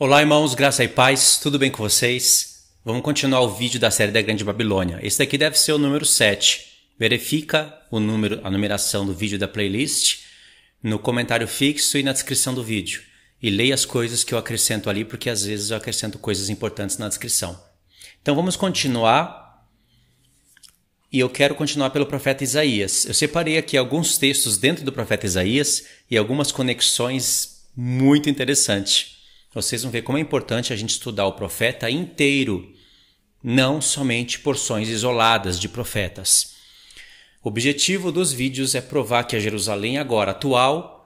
Olá, irmãos, graça e paz, tudo bem com vocês? Vamos continuar o vídeo da série da Grande Babilônia. Esse daqui deve ser o número 7. Verifica o número, a numeração do vídeo da playlist no comentário fixo e na descrição do vídeo. E leia as coisas que eu acrescento ali, porque às vezes eu acrescento coisas importantes na descrição. Então vamos continuar. E eu quero continuar pelo profeta Isaías. Eu separei aqui alguns textos dentro do profeta Isaías e algumas conexões muito interessantes. Vocês vão ver como é importante a gente estudar o profeta inteiro, não somente porções isoladas de profetas. O objetivo dos vídeos é provar que a Jerusalém agora atual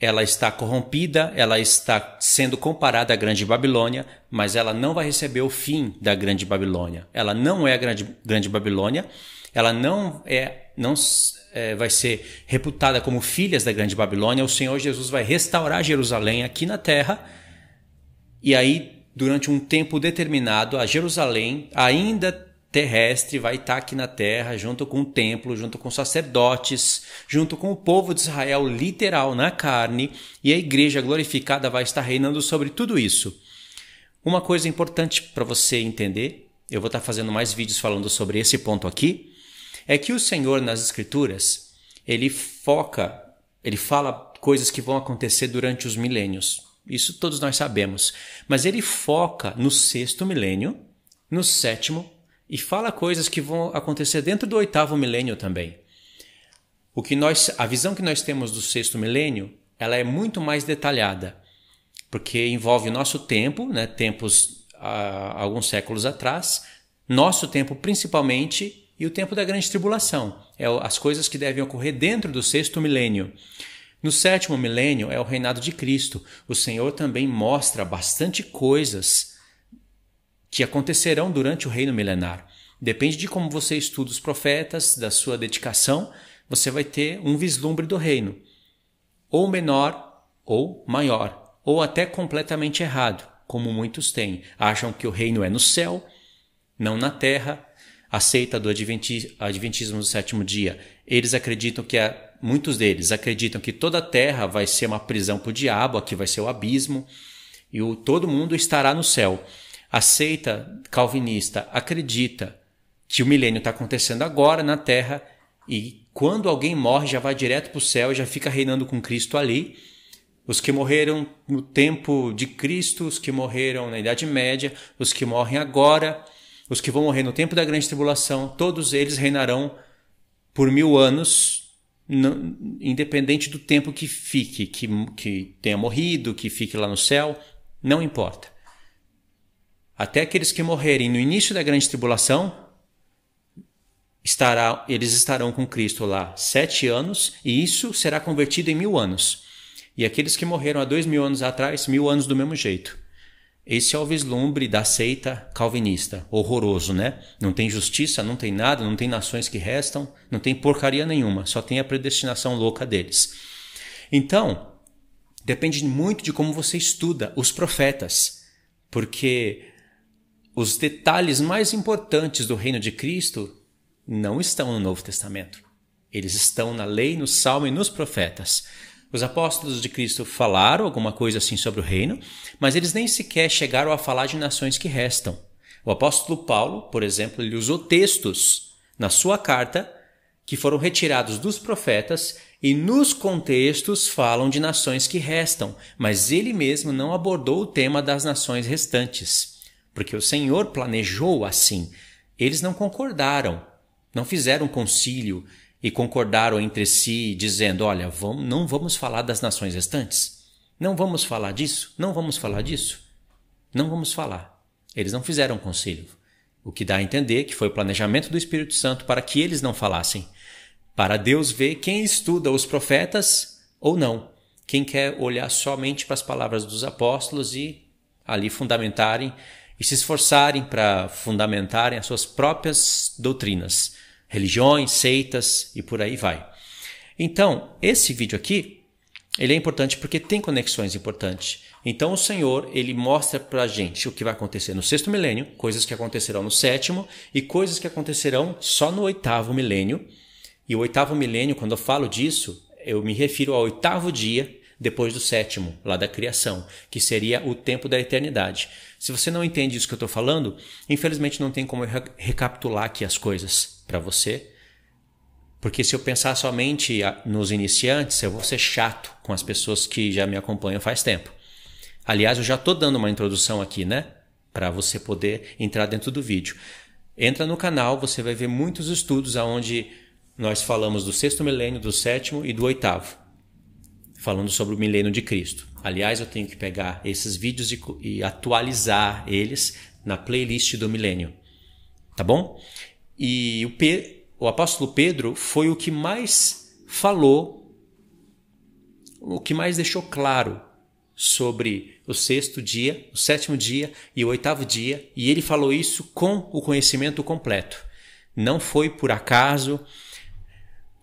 ela está corrompida, ela está sendo comparada à Grande Babilônia, mas ela não vai receber o fim da Grande Babilônia. Ela não é a Grande, grande Babilônia, ela não é, não é, vai ser reputada como filhas da Grande Babilônia. O Senhor Jesus vai restaurar Jerusalém aqui na terra e aí, durante um tempo determinado, a Jerusalém ainda terrestre vai estar aqui na terra, junto com o templo, junto com sacerdotes, junto com o povo de Israel, literal, na carne, e a igreja glorificada vai estar reinando sobre tudo isso. Uma coisa importante para você entender, eu vou estar fazendo mais vídeos falando sobre esse ponto aqui, é que o Senhor nas Escrituras, ele foca, ele fala coisas que vão acontecer durante os milênios. Isso todos nós sabemos. Mas ele foca no sexto milênio, no sétimo, e fala coisas que vão acontecer dentro do oitavo milênio também. O que nós, a visão que nós temos do sexto milênio, ela é muito mais detalhada, porque envolve o nosso tempo, né, tempos ah, alguns séculos atrás, nosso tempo principalmente e o tempo da grande tribulação, é as coisas que devem ocorrer dentro do sexto milênio. No sétimo milênio é o reinado de Cristo. O Senhor também mostra bastante coisas que acontecerão durante o reino milenar. Depende de como você estuda os profetas, da sua dedicação, você vai ter um vislumbre do reino, ou menor ou maior, ou até completamente errado, como muitos têm. Acham que o reino é no céu, não na terra. Aceita do adventismo do sétimo dia. Eles acreditam que a muitos deles acreditam que toda a terra vai ser uma prisão para o diabo, aqui vai ser o abismo, e o, todo mundo estará no céu. A seita calvinista acredita que o milênio está acontecendo agora na terra e quando alguém morre já vai direto para o céu e já fica reinando com Cristo ali. Os que morreram no tempo de Cristo, os que morreram na Idade Média, os que morrem agora, os que vão morrer no tempo da Grande Tribulação, todos eles reinarão por mil anos independente do tempo que fique, que, que tenha morrido, que fique lá no céu, não importa. Até aqueles que morrerem no início da grande tribulação, estará, eles estarão com Cristo lá sete anos, e isso será convertido em mil anos. E aqueles que morreram há dois mil anos atrás, mil anos do mesmo jeito. Esse é o vislumbre da seita calvinista, horroroso, né? Não tem justiça, não tem nada, não tem nações que restam, não tem porcaria nenhuma, só tem a predestinação louca deles. Então, depende muito de como você estuda os profetas, porque os detalhes mais importantes do reino de Cristo não estão no Novo Testamento. Eles estão na lei, no Salmo e nos profetas. Os apóstolos de Cristo falaram alguma coisa assim sobre o reino, mas eles nem sequer chegaram a falar de nações que restam. O apóstolo Paulo, por exemplo, ele usou textos na sua carta que foram retirados dos profetas e nos contextos falam de nações que restam, mas ele mesmo não abordou o tema das nações restantes, porque o Senhor planejou assim. Eles não concordaram, não fizeram concílio, e concordaram entre si, dizendo: Olha, vamos, não vamos falar das nações restantes. Não vamos falar disso, não vamos falar disso. Não vamos falar. Eles não fizeram conselho O que dá a entender que foi o planejamento do Espírito Santo para que eles não falassem. Para Deus ver quem estuda os profetas ou não. Quem quer olhar somente para as palavras dos apóstolos e ali fundamentarem e se esforçarem para fundamentarem as suas próprias doutrinas religiões, seitas e por aí vai. Então, esse vídeo aqui, ele é importante porque tem conexões importantes. Então, o Senhor, ele mostra a gente o que vai acontecer no sexto milênio, coisas que acontecerão no sétimo e coisas que acontecerão só no oitavo milênio. E o oitavo milênio, quando eu falo disso, eu me refiro ao oitavo dia depois do sétimo, lá da criação, que seria o tempo da eternidade. Se você não entende isso que eu estou falando, infelizmente não tem como eu recapitular aqui as coisas para você, porque se eu pensar somente nos iniciantes, eu vou ser chato com as pessoas que já me acompanham faz tempo. Aliás, eu já estou dando uma introdução aqui, né? Para você poder entrar dentro do vídeo. Entra no canal, você vai ver muitos estudos aonde nós falamos do sexto milênio, do sétimo e do oitavo falando sobre o milênio de Cristo. Aliás, eu tenho que pegar esses vídeos e, e atualizar eles na playlist do milênio. Tá bom? E o, Pe o apóstolo Pedro foi o que mais falou, o que mais deixou claro sobre o sexto dia, o sétimo dia e o oitavo dia, e ele falou isso com o conhecimento completo. Não foi por acaso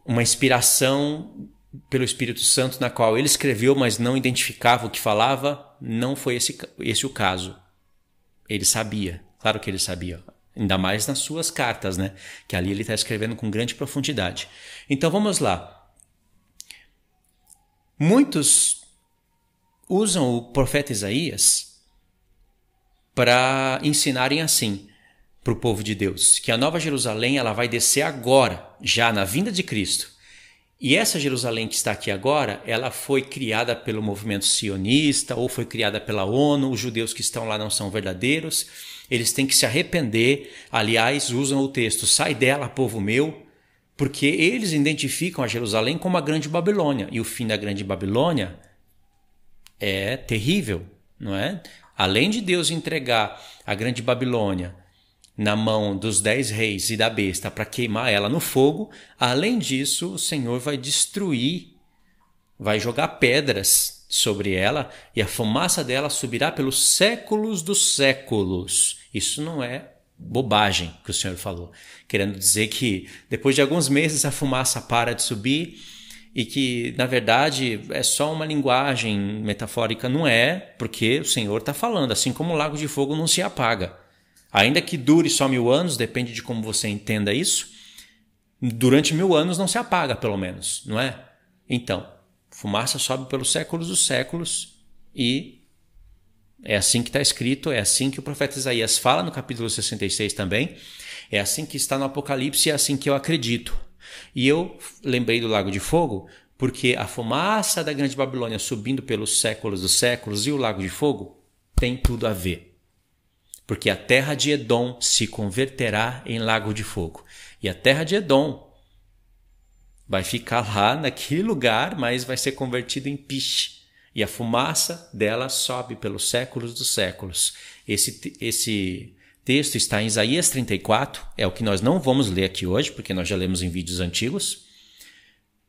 uma inspiração pelo Espírito Santo na qual ele escreveu, mas não identificava o que falava, não foi esse, esse o caso. Ele sabia, claro que ele sabia, ainda mais nas suas cartas, né? Que ali ele está escrevendo com grande profundidade. Então vamos lá. Muitos usam o profeta Isaías para ensinarem assim para o povo de Deus que a Nova Jerusalém ela vai descer agora, já na vinda de Cristo e essa Jerusalém que está aqui agora, ela foi criada pelo movimento sionista ou foi criada pela ONU, os judeus que estão lá não são verdadeiros, eles têm que se arrepender. Aliás, usam o texto: sai dela, povo meu, porque eles identificam a Jerusalém como a Grande Babilônia. E o fim da Grande Babilônia é terrível, não é? Além de Deus entregar a Grande Babilônia na mão dos dez reis e da besta para queimar ela no fogo, além disso, o Senhor vai destruir, vai jogar pedras sobre ela e a fumaça dela subirá pelos séculos dos séculos. Isso não é bobagem que o Senhor falou, querendo dizer que depois de alguns meses a fumaça para de subir e que na verdade é só uma linguagem metafórica, não é? Porque o Senhor está falando, assim como o lago de fogo não se apaga. Ainda que dure só mil anos, depende de como você entenda isso, durante mil anos não se apaga, pelo menos, não é? Então, fumaça sobe pelos séculos dos séculos e é assim que está escrito, é assim que o profeta Isaías fala no capítulo 66 também, é assim que está no Apocalipse, e é assim que eu acredito. E eu lembrei do Lago de Fogo porque a fumaça da Grande Babilônia subindo pelos séculos dos séculos e o Lago de Fogo tem tudo a ver porque a terra de Edom se converterá em lago de fogo. E a terra de Edom vai ficar lá naquele lugar, mas vai ser convertida em piche. E a fumaça dela sobe pelos séculos dos séculos. Esse, esse texto está em Isaías 34, é o que nós não vamos ler aqui hoje, porque nós já lemos em vídeos antigos,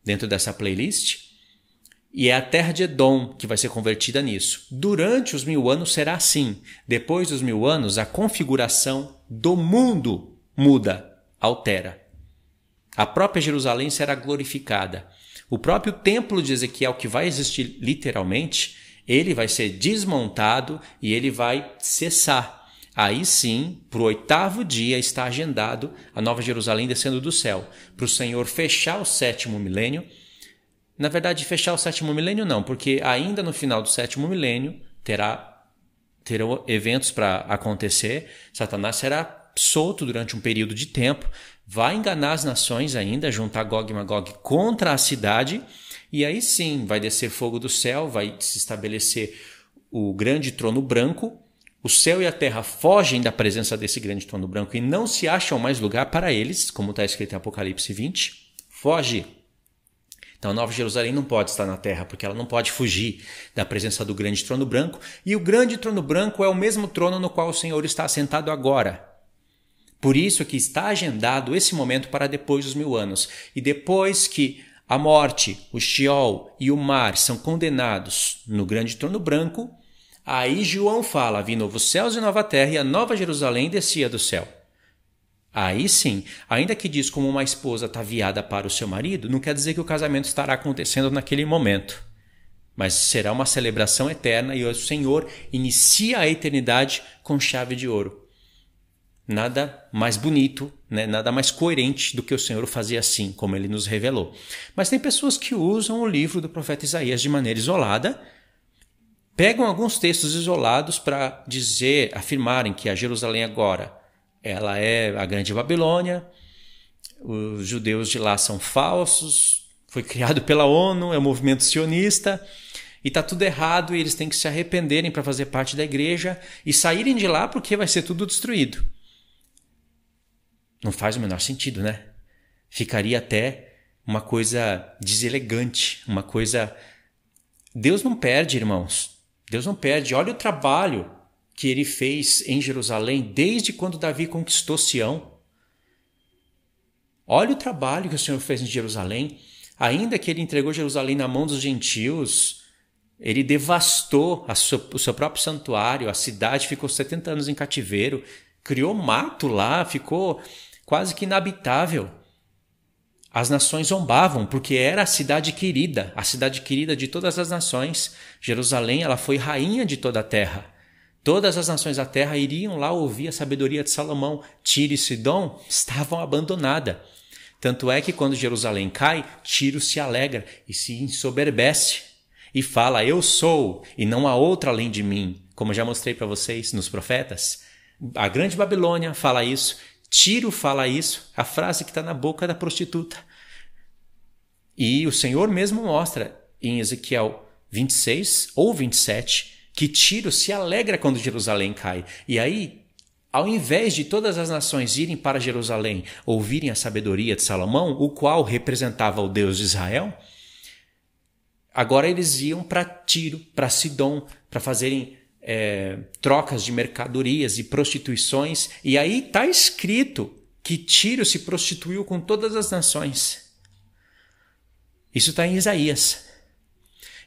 dentro dessa playlist. E é a terra de Edom que vai ser convertida nisso. Durante os mil anos será assim. Depois dos mil anos, a configuração do mundo muda, altera. A própria Jerusalém será glorificada. O próprio templo de Ezequiel, que vai existir literalmente, ele vai ser desmontado e ele vai cessar. Aí sim, para o oitavo dia está agendado a Nova Jerusalém descendo do céu, para o Senhor fechar o sétimo milênio na verdade, fechar o sétimo milênio não, porque ainda no final do sétimo milênio terá terão eventos para acontecer. Satanás será solto durante um período de tempo, vai enganar as nações ainda, juntar Gog e Magog contra a cidade, e aí sim vai descer fogo do céu, vai se estabelecer o grande trono branco. O céu e a terra fogem da presença desse grande trono branco e não se acham mais lugar para eles, como está escrito em Apocalipse 20. Foge, então, a Nova Jerusalém não pode estar na terra, porque ela não pode fugir da presença do grande trono branco. E o grande trono branco é o mesmo trono no qual o Senhor está assentado agora. Por isso que está agendado esse momento para depois dos mil anos. E depois que a morte, o Sheol e o mar são condenados no grande trono branco, aí João fala: vi novos céus e nova terra, e a nova Jerusalém descia do céu. Aí sim, ainda que diz como uma esposa está viada para o seu marido, não quer dizer que o casamento estará acontecendo naquele momento. Mas será uma celebração eterna e o Senhor inicia a eternidade com chave de ouro. Nada mais bonito, né? nada mais coerente do que o Senhor fazia assim, como ele nos revelou. Mas tem pessoas que usam o livro do profeta Isaías de maneira isolada, pegam alguns textos isolados para dizer, afirmarem que a Jerusalém agora ela é a Grande Babilônia, os judeus de lá são falsos, foi criado pela ONU, é um movimento sionista, e está tudo errado, e eles têm que se arrependerem para fazer parte da igreja e saírem de lá porque vai ser tudo destruído. Não faz o menor sentido, né? Ficaria até uma coisa deselegante, uma coisa. Deus não perde, irmãos. Deus não perde. Olha o trabalho que ele fez em Jerusalém desde quando Davi conquistou Sião. Olha o trabalho que o Senhor fez em Jerusalém. Ainda que ele entregou Jerusalém na mão dos gentios, ele devastou o seu próprio santuário, a cidade ficou 70 anos em cativeiro, criou mato lá, ficou quase que inabitável. As nações zombavam, porque era a cidade querida, a cidade querida de todas as nações. Jerusalém, ela foi rainha de toda a terra. Todas as nações da terra iriam lá ouvir a sabedoria de Salomão. Tiro e Sidom estavam abandonadas. Tanto é que quando Jerusalém cai, Tiro se alegra e se ensoberbece e fala: Eu sou, e não há outro além de mim, como já mostrei para vocês nos profetas. A grande Babilônia fala isso, Tiro fala isso, a frase que está na boca da prostituta. E o Senhor mesmo mostra em Ezequiel 26 ou 27 que Tiro se alegra quando Jerusalém cai. E aí, ao invés de todas as nações irem para Jerusalém ouvirem a sabedoria de Salomão, o qual representava o Deus de Israel, agora eles iam para Tiro, para Sidom, para fazerem é, trocas de mercadorias e prostituições. E aí está escrito que Tiro se prostituiu com todas as nações. Isso está em Isaías.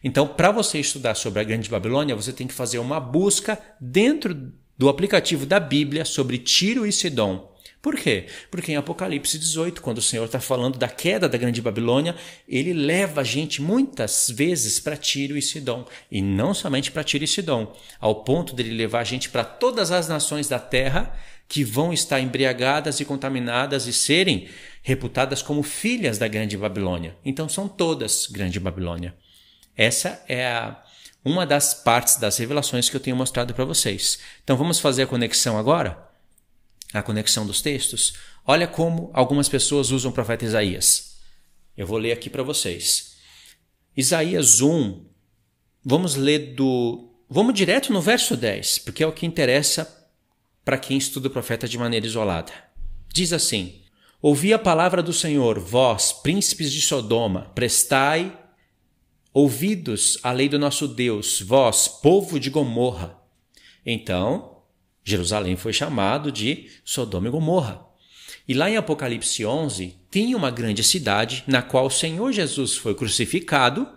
Então, para você estudar sobre a Grande Babilônia, você tem que fazer uma busca dentro do aplicativo da Bíblia sobre Tiro e Sidom. Por quê? Porque em Apocalipse 18, quando o Senhor está falando da queda da Grande Babilônia, ele leva a gente muitas vezes para Tiro e Sidom. E não somente para Tiro e Sidom, ao ponto de ele levar a gente para todas as nações da terra que vão estar embriagadas e contaminadas e serem reputadas como filhas da Grande Babilônia. Então são todas Grande Babilônia. Essa é a, uma das partes das revelações que eu tenho mostrado para vocês. Então vamos fazer a conexão agora? A conexão dos textos? Olha como algumas pessoas usam o profeta Isaías. Eu vou ler aqui para vocês. Isaías 1, vamos ler do. Vamos direto no verso 10, porque é o que interessa para quem estuda o profeta de maneira isolada. Diz assim: Ouvi a palavra do Senhor, vós, príncipes de Sodoma, prestai Ouvidos a lei do nosso Deus, vós, povo de Gomorra. Então, Jerusalém foi chamado de Sodoma e Gomorra. E lá em Apocalipse 11, tem uma grande cidade na qual o Senhor Jesus foi crucificado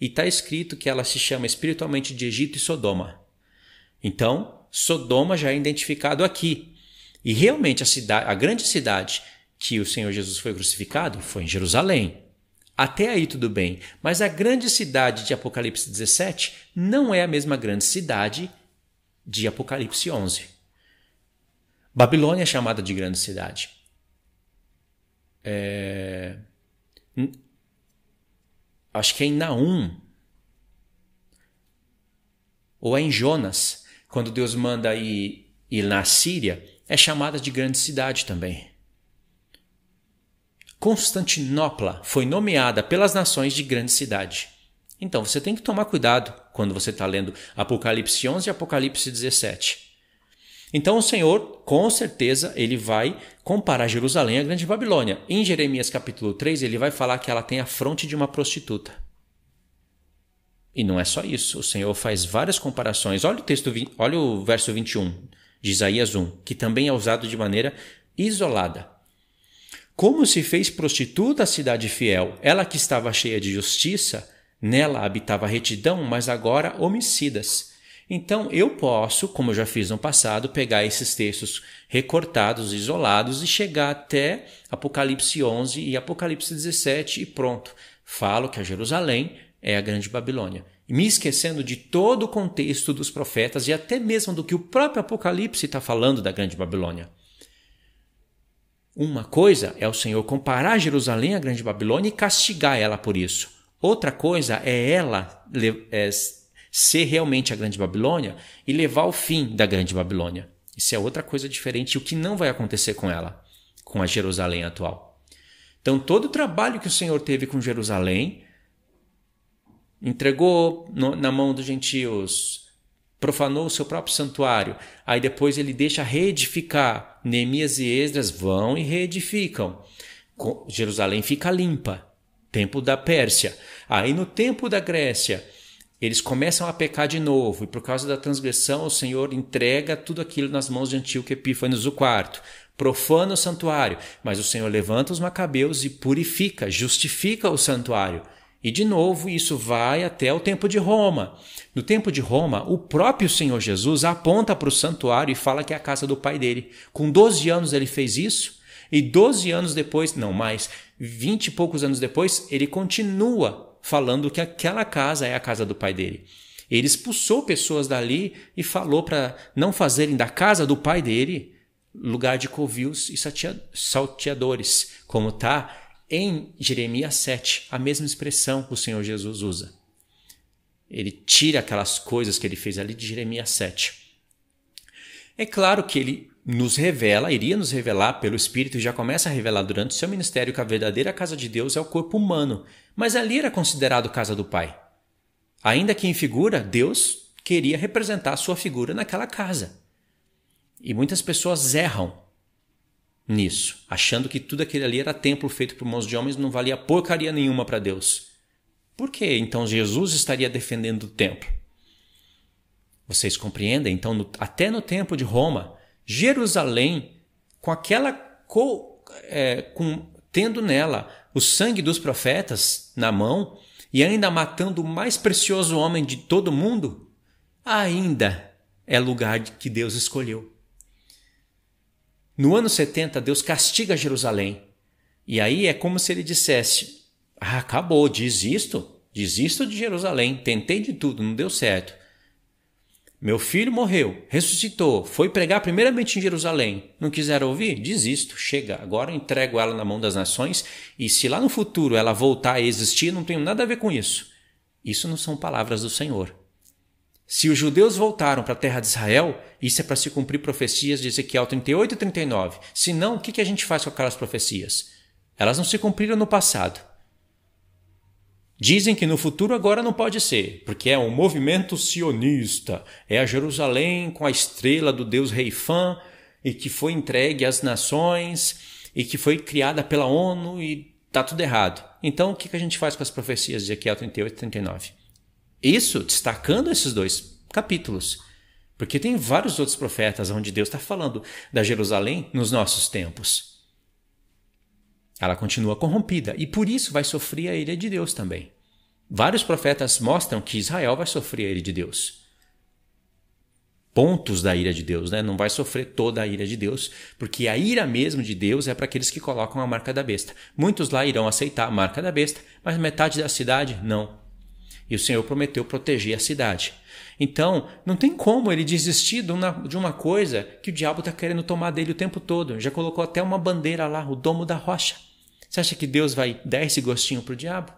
e está escrito que ela se chama espiritualmente de Egito e Sodoma. Então, Sodoma já é identificado aqui. E realmente a, cidade, a grande cidade que o Senhor Jesus foi crucificado foi em Jerusalém. Até aí tudo bem, mas a grande cidade de Apocalipse 17 não é a mesma grande cidade de Apocalipse 11. Babilônia é chamada de grande cidade. É... Acho que é em Naum. Ou é em Jonas, quando Deus manda ir, ir na Síria, é chamada de grande cidade também. Constantinopla foi nomeada pelas nações de grande cidade. Então você tem que tomar cuidado quando você está lendo Apocalipse 11 e Apocalipse 17. Então o Senhor, com certeza, ele vai comparar Jerusalém à Grande Babilônia. Em Jeremias capítulo 3, ele vai falar que ela tem a fronte de uma prostituta. E não é só isso, o Senhor faz várias comparações. Olha o texto, olha o verso 21 de Isaías 1, que também é usado de maneira isolada. Como se fez prostituta a cidade fiel, ela que estava cheia de justiça, nela habitava retidão, mas agora homicidas. Então eu posso, como eu já fiz no passado, pegar esses textos recortados, isolados e chegar até Apocalipse 11 e Apocalipse 17 e pronto. Falo que a Jerusalém é a grande Babilônia. Me esquecendo de todo o contexto dos profetas e até mesmo do que o próprio Apocalipse está falando da grande Babilônia. Uma coisa é o Senhor comparar Jerusalém à Grande Babilônia e castigar ela por isso. Outra coisa é ela é, ser realmente a Grande Babilônia e levar ao fim da Grande Babilônia. Isso é outra coisa diferente, o que não vai acontecer com ela, com a Jerusalém atual. Então, todo o trabalho que o Senhor teve com Jerusalém, entregou no, na mão dos gentios, profanou o seu próprio santuário. Aí depois ele deixa reedificar. Neemias e Esdras vão e reedificam. Jerusalém fica limpa. Tempo da Pérsia. Aí no tempo da Grécia, eles começam a pecar de novo, e por causa da transgressão, o Senhor entrega tudo aquilo nas mãos de Antíoco Epífanes IV. Profana o santuário, mas o Senhor levanta os macabeus e purifica, justifica o santuário. E de novo, isso vai até o tempo de Roma. No tempo de Roma, o próprio Senhor Jesus aponta para o santuário e fala que é a casa do pai dele. Com 12 anos ele fez isso, e 12 anos depois, não mais, 20 e poucos anos depois, ele continua falando que aquela casa é a casa do pai dele. Ele expulsou pessoas dali e falou para não fazerem da casa do pai dele lugar de covios e salteadores, como está em Jeremias 7, a mesma expressão o Senhor Jesus usa. Ele tira aquelas coisas que ele fez ali de Jeremias 7. É claro que ele nos revela, iria nos revelar pelo Espírito e já começa a revelar durante o seu ministério que a verdadeira casa de Deus é o corpo humano, mas ali era considerado casa do Pai. Ainda que em figura, Deus queria representar a sua figura naquela casa. E muitas pessoas erram nisso, achando que tudo aquilo ali era templo feito por mãos de homens, não valia porcaria nenhuma para Deus. Por que então Jesus estaria defendendo o templo? Vocês compreendem? Então, no, até no tempo de Roma, Jerusalém, com aquela co, é, com, tendo nela o sangue dos profetas na mão e ainda matando o mais precioso homem de todo mundo, ainda é lugar que Deus escolheu. No ano 70, Deus castiga Jerusalém. E aí é como se ele dissesse: ah, acabou, desisto, desisto de Jerusalém, tentei de tudo, não deu certo. Meu filho morreu, ressuscitou, foi pregar primeiramente em Jerusalém. Não quiser ouvir? Desisto, chega. Agora entrego ela na mão das nações e se lá no futuro ela voltar a existir, não tenho nada a ver com isso. Isso não são palavras do Senhor. Se os judeus voltaram para a terra de Israel, isso é para se cumprir profecias de Ezequiel 38 e 39. Se não, o que a gente faz com aquelas profecias? Elas não se cumpriram no passado. Dizem que no futuro agora não pode ser, porque é um movimento sionista, é a Jerusalém com a estrela do deus Rei Fã e que foi entregue às nações e que foi criada pela ONU e tá tudo errado. Então o que a gente faz com as profecias de Ezequiel 38 e 39? Isso destacando esses dois capítulos. Porque tem vários outros profetas onde Deus está falando da Jerusalém nos nossos tempos. Ela continua corrompida e por isso vai sofrer a ira de Deus também. Vários profetas mostram que Israel vai sofrer a ira de Deus. Pontos da ira de Deus, né? Não vai sofrer toda a ira de Deus, porque a ira mesmo de Deus é para aqueles que colocam a marca da besta. Muitos lá irão aceitar a marca da besta, mas metade da cidade não. E o Senhor prometeu proteger a cidade. Então, não tem como ele desistir de uma coisa que o diabo está querendo tomar dele o tempo todo. Já colocou até uma bandeira lá, o domo da rocha. Você acha que Deus vai dar esse gostinho para o diabo?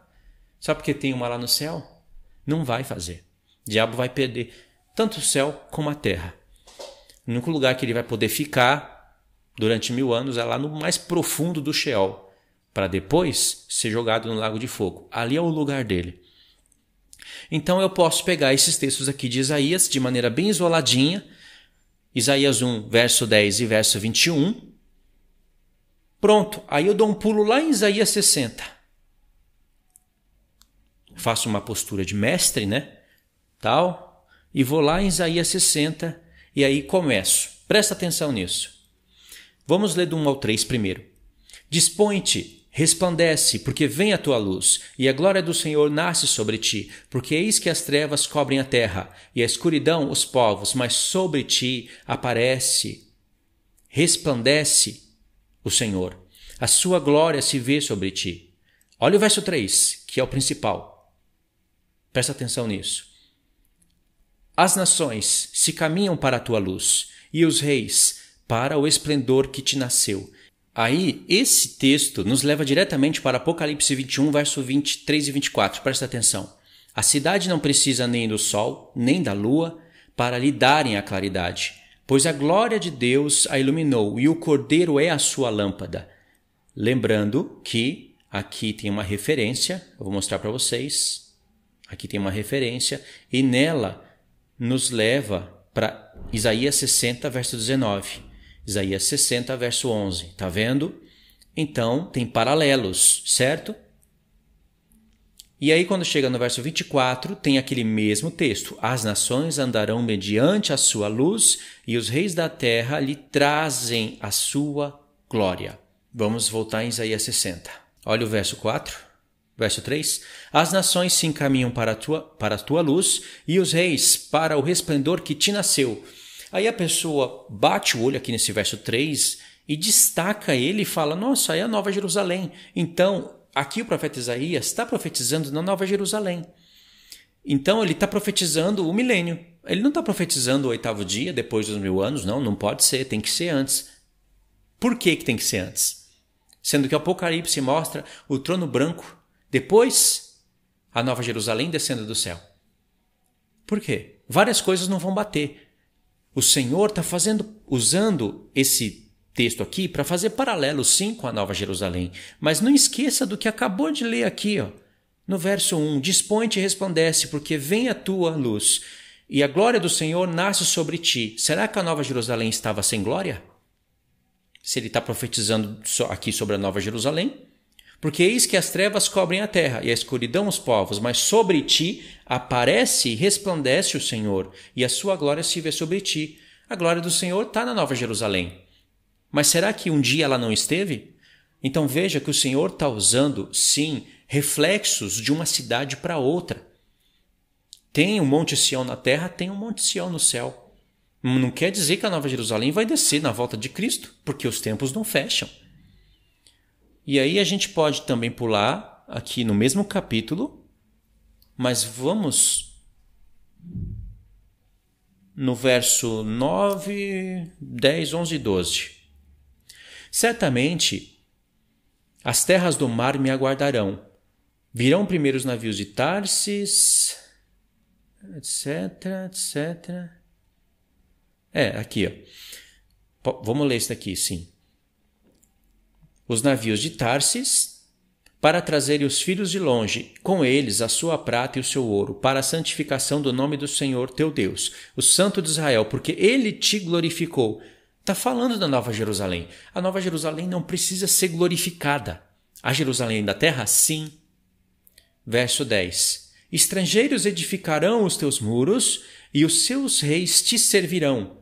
Só porque tem uma lá no céu? Não vai fazer. O diabo vai perder tanto o céu como a terra. O único lugar que ele vai poder ficar durante mil anos é lá no mais profundo do Sheol, para depois ser jogado no lago de fogo. Ali é o lugar dele. Então eu posso pegar esses textos aqui de Isaías de maneira bem isoladinha, Isaías 1, verso 10 e verso 21. Pronto, aí eu dou um pulo lá em Isaías 60. Faço uma postura de mestre, né? Tal, e vou lá em Isaías 60 e aí começo. Presta atenção nisso. Vamos ler do 1 ao 3 primeiro. Dispõe-te Resplandece, porque vem a tua luz, e a glória do Senhor nasce sobre ti, porque eis que as trevas cobrem a terra, e a escuridão os povos, mas sobre ti aparece. Resplandece o Senhor, a sua glória se vê sobre ti. Olha o verso 3, que é o principal. Presta atenção nisso. As nações se caminham para a tua luz, e os reis para o esplendor que te nasceu. Aí, esse texto nos leva diretamente para Apocalipse 21, verso 23 e 24. Presta atenção. A cidade não precisa nem do sol, nem da lua, para lhe darem a claridade, pois a glória de Deus a iluminou e o cordeiro é a sua lâmpada. Lembrando que aqui tem uma referência, eu vou mostrar para vocês. Aqui tem uma referência e nela nos leva para Isaías 60, verso 19. Isaías 60, verso 11. Tá vendo? Então, tem paralelos, certo? E aí, quando chega no verso 24, tem aquele mesmo texto: As nações andarão mediante a sua luz, e os reis da terra lhe trazem a sua glória. Vamos voltar em Isaías 60. Olha o verso 4. Verso 3: As nações se encaminham para a tua, para a tua luz, e os reis para o resplendor que te nasceu. Aí a pessoa bate o olho aqui nesse verso 3 e destaca ele e fala: Nossa, é a Nova Jerusalém. Então, aqui o profeta Isaías está profetizando na Nova Jerusalém. Então, ele está profetizando o milênio. Ele não está profetizando o oitavo dia, depois dos mil anos, não, não pode ser, tem que ser antes. Por que, que tem que ser antes? Sendo que o Apocalipse mostra o trono branco, depois a Nova Jerusalém descendo do céu. Por quê? Várias coisas não vão bater. O Senhor está fazendo, usando esse texto aqui para fazer paralelo sim com a Nova Jerusalém. Mas não esqueça do que acabou de ler aqui, ó. No verso 1, dispõe-te e resplandece, porque vem a tua luz, e a glória do Senhor nasce sobre ti. Será que a Nova Jerusalém estava sem glória? Se ele está profetizando aqui sobre a Nova Jerusalém, porque eis que as trevas cobrem a terra e a escuridão os povos, mas sobre ti aparece e resplandece o Senhor, e a sua glória se vê sobre ti. A glória do Senhor está na Nova Jerusalém. Mas será que um dia ela não esteve? Então veja que o Senhor está usando, sim, reflexos de uma cidade para outra. Tem um Monte Sião na terra, tem um Monte Sião no céu. Não quer dizer que a Nova Jerusalém vai descer na volta de Cristo, porque os tempos não fecham. E aí a gente pode também pular aqui no mesmo capítulo, mas vamos no verso 9, 10, 11 e 12. Certamente as terras do mar me aguardarão. Virão primeiro os navios de Tarsis, etc, etc. É, aqui, ó. Vamos ler isso daqui, sim os navios de Tarsis para trazerem os filhos de longe, com eles a sua prata e o seu ouro, para a santificação do nome do Senhor teu Deus, o Santo de Israel, porque ele te glorificou. Está falando da Nova Jerusalém. A Nova Jerusalém não precisa ser glorificada. A Jerusalém da terra, sim. Verso 10: Estrangeiros edificarão os teus muros e os seus reis te servirão.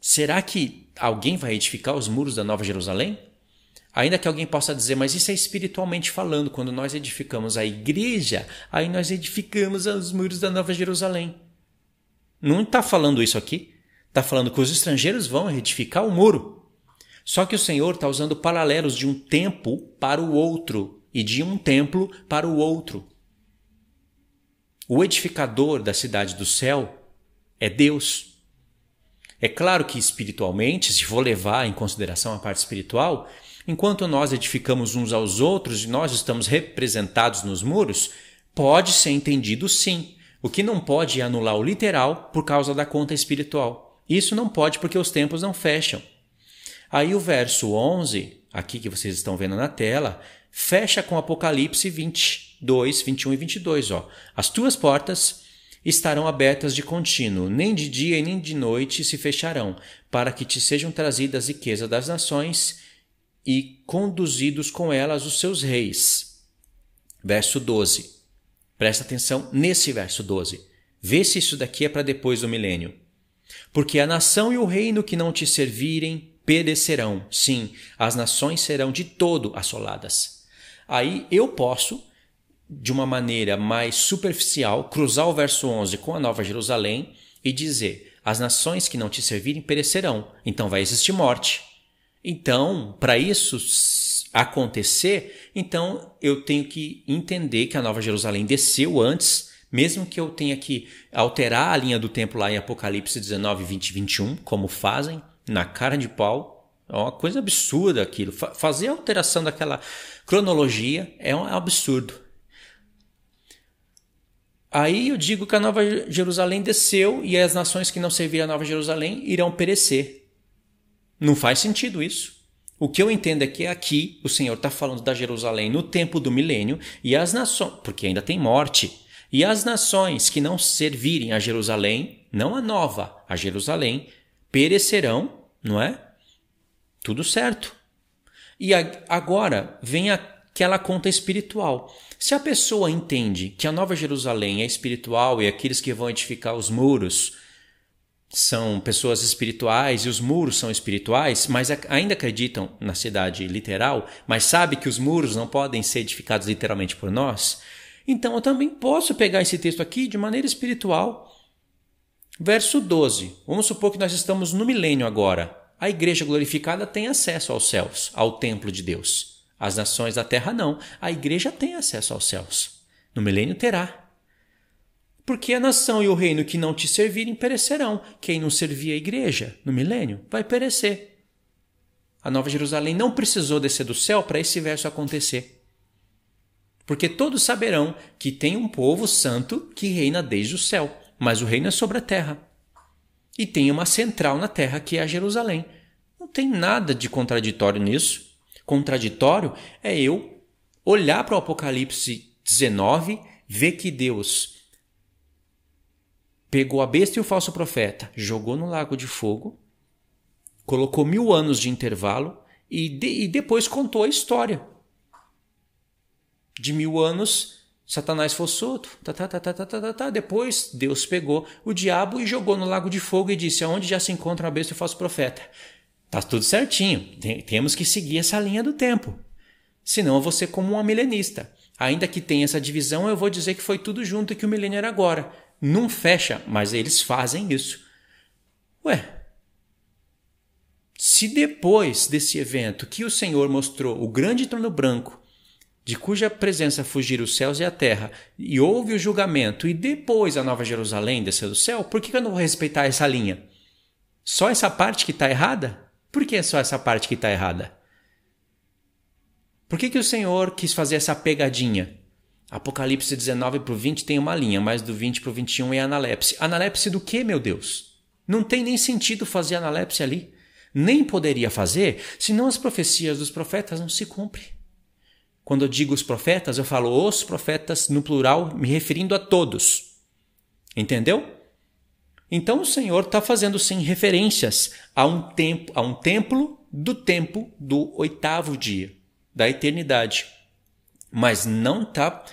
Será que alguém vai edificar os muros da Nova Jerusalém? Ainda que alguém possa dizer, mas isso é espiritualmente falando, quando nós edificamos a igreja, aí nós edificamos os muros da Nova Jerusalém. Não está falando isso aqui. Está falando que os estrangeiros vão edificar o muro. Só que o Senhor está usando paralelos de um tempo para o outro e de um templo para o outro. O edificador da cidade do céu é Deus. É claro que espiritualmente, se for levar em consideração a parte espiritual, enquanto nós edificamos uns aos outros e nós estamos representados nos muros, pode ser entendido sim. O que não pode é anular o literal por causa da conta espiritual. Isso não pode porque os tempos não fecham. Aí o verso 11, aqui que vocês estão vendo na tela, fecha com Apocalipse 22, 21 e 22. Ó. As tuas portas estarão abertas de contínuo, nem de dia e nem de noite se fecharão, para que te sejam trazidas riqueza das nações e conduzidos com elas os seus reis. Verso 12. Presta atenção nesse verso 12. Vê se isso daqui é para depois do milênio. Porque a nação e o reino que não te servirem perecerão. Sim, as nações serão de todo assoladas. Aí eu posso de uma maneira mais superficial, cruzar o verso 11 com a Nova Jerusalém e dizer: As nações que não te servirem perecerão, então vai existir morte. Então, para isso acontecer, então eu tenho que entender que a Nova Jerusalém desceu antes, mesmo que eu tenha que alterar a linha do tempo lá em Apocalipse 19, 20 e 21, como fazem, na cara de pau, é uma coisa absurda aquilo. Fazer a alteração daquela cronologia é um absurdo. Aí eu digo que a Nova Jerusalém desceu e as nações que não serviram a Nova Jerusalém irão perecer. Não faz sentido isso. O que eu entendo é que aqui o Senhor está falando da Jerusalém no tempo do milênio e as nações, porque ainda tem morte, e as nações que não servirem a Jerusalém, não a nova, a Jerusalém, perecerão, não é? Tudo certo. E agora vem a que ela conta espiritual. Se a pessoa entende que a Nova Jerusalém é espiritual e aqueles que vão edificar os muros são pessoas espirituais e os muros são espirituais, mas ainda acreditam na cidade literal, mas sabe que os muros não podem ser edificados literalmente por nós, então eu também posso pegar esse texto aqui de maneira espiritual. Verso 12. Vamos supor que nós estamos no milênio agora. A igreja glorificada tem acesso aos céus, ao templo de Deus. As nações da terra não. A igreja tem acesso aos céus. No milênio terá. Porque a nação e o reino que não te servirem perecerão. Quem não servir a igreja no milênio vai perecer. A Nova Jerusalém não precisou descer do céu para esse verso acontecer. Porque todos saberão que tem um povo santo que reina desde o céu, mas o reino é sobre a terra. E tem uma central na terra que é a Jerusalém. Não tem nada de contraditório nisso contraditório é eu olhar para o Apocalipse 19, ver que Deus pegou a besta e o falso profeta, jogou no lago de fogo, colocou mil anos de intervalo e, de, e depois contou a história. De mil anos, Satanás foi solto. Tá, tá, tá, tá, tá, tá, tá. tá. Depois, Deus pegou o diabo e jogou no lago de fogo e disse: Aonde já se encontra a besta e o falso profeta? Tá tudo certinho. Tem, temos que seguir essa linha do tempo. Senão eu vou ser como um milenista. Ainda que tenha essa divisão, eu vou dizer que foi tudo junto e que o milênio era agora. Não fecha, mas eles fazem isso. Ué, se depois desse evento que o Senhor mostrou o grande trono branco, de cuja presença fugiram os céus e a terra, e houve o julgamento, e depois a Nova Jerusalém desceu do céu, por que eu não vou respeitar essa linha? Só essa parte que está errada? Por que é só essa parte que está errada? Por que, que o Senhor quis fazer essa pegadinha? Apocalipse 19 para o 20 tem uma linha, mas do 20 para o 21 é analepse. Analepse do que, meu Deus? Não tem nem sentido fazer analepse ali. Nem poderia fazer, senão as profecias dos profetas não se cumprem. Quando eu digo os profetas, eu falo os profetas no plural, me referindo a todos. Entendeu? Então o Senhor está fazendo sim referências a um tempo, a um templo do tempo do oitavo dia da eternidade, mas não está